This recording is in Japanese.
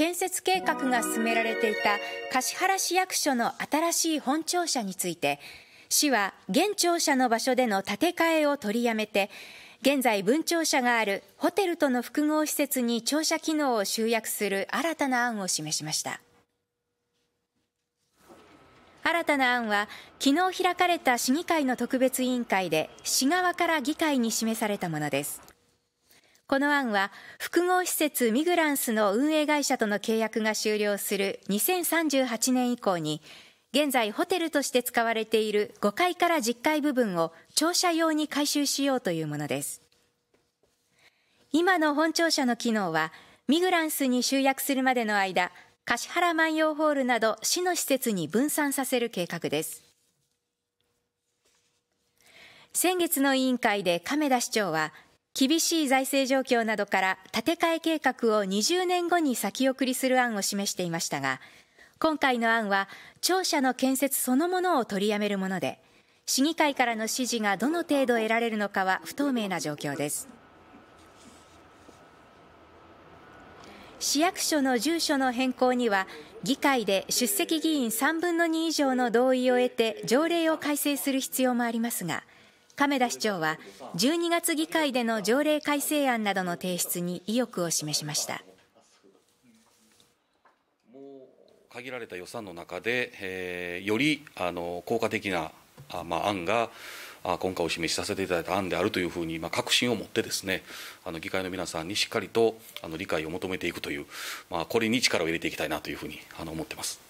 建設計画が進められていた橿原市役所の新しい本庁舎について市は現庁舎の場所での建て替えを取りやめて現在分庁舎があるホテルとの複合施設に庁舎機能を集約する新たな案を示しました新たな案は昨日開かれた市議会の特別委員会で市側から議会に示されたものですこの案は複合施設ミグランスの運営会社との契約が終了する2038年以降に現在ホテルとして使われている5階から10階部分を庁舎用に改修しようというものです今の本庁舎の機能はミグランスに集約するまでの間橿原万葉ホールなど市の施設に分散させる計画です先月の委員会で亀田市長は厳しい財政状況などから建て替え計画を20年後に先送りする案を示していましたが、今回の案は庁舎の建設そのものを取りやめるもので、市議会からの支持がどの程度得られるのかは不透明な状況です。市役所の住所の変更には議会で出席議員3分の2以上の同意を得て条例を改正する必要もありますが亀田市長は12月議会での条例改正案などの提出に意欲を示しました限られた予算の中で、えー、よりあの効果的なあ、まあ、案が今回お示しさせていただいた案であるというふうに、まあ、確信を持ってですねあの議会の皆さんにしっかりとあの理解を求めていくという、まあ、これに力を入れていきたいなというふうにあの思ってます。